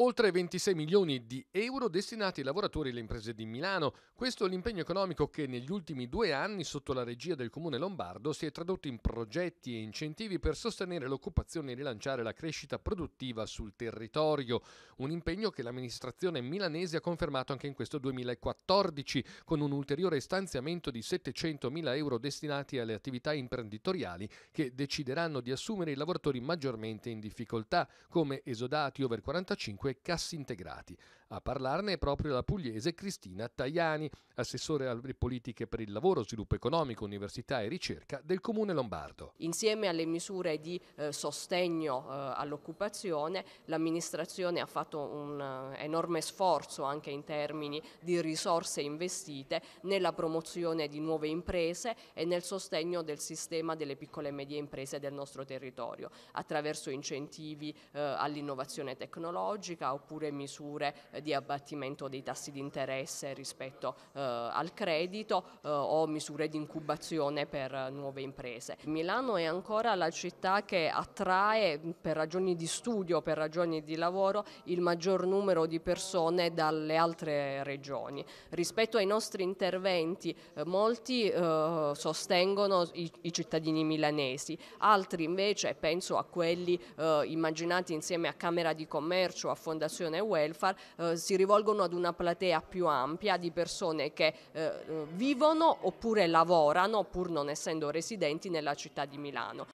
Oltre 26 milioni di euro destinati ai lavoratori e alle imprese di Milano. Questo è l'impegno economico che negli ultimi due anni, sotto la regia del Comune Lombardo, si è tradotto in progetti e incentivi per sostenere l'occupazione e rilanciare la crescita produttiva sul territorio. Un impegno che l'amministrazione milanese ha confermato anche in questo 2014, con un ulteriore stanziamento di 700 mila euro destinati alle attività imprenditoriali che decideranno di assumere i lavoratori maggiormente in difficoltà, come esodati over 45 5 integrati. A parlarne è proprio la pugliese Cristina Tajani, assessore alle politiche per il lavoro, sviluppo economico, università e ricerca del Comune Lombardo. Insieme alle misure di eh, sostegno eh, all'occupazione, l'amministrazione ha fatto un eh, enorme sforzo anche in termini di risorse investite nella promozione di nuove imprese e nel sostegno del sistema delle piccole e medie imprese del nostro territorio, attraverso incentivi eh, all'innovazione tecnologica oppure misure eh, eh, di abbattimento dei tassi di interesse rispetto eh, al credito eh, o misure di incubazione per nuove imprese. Milano è ancora la città che attrae per ragioni di studio, per ragioni di lavoro, il maggior numero di persone dalle altre regioni. Rispetto ai nostri interventi, molti eh, sostengono i, i, cittadini milanesi, altri invece, penso a quelli eh, immaginati insieme a Camera di Commercio, a Fondazione Welfare, eh, eh, si rivolgono ad una platea più ampia di persone che eh, eh, vivono oppure lavorano, pur non essendo residenti, nella città di Milano.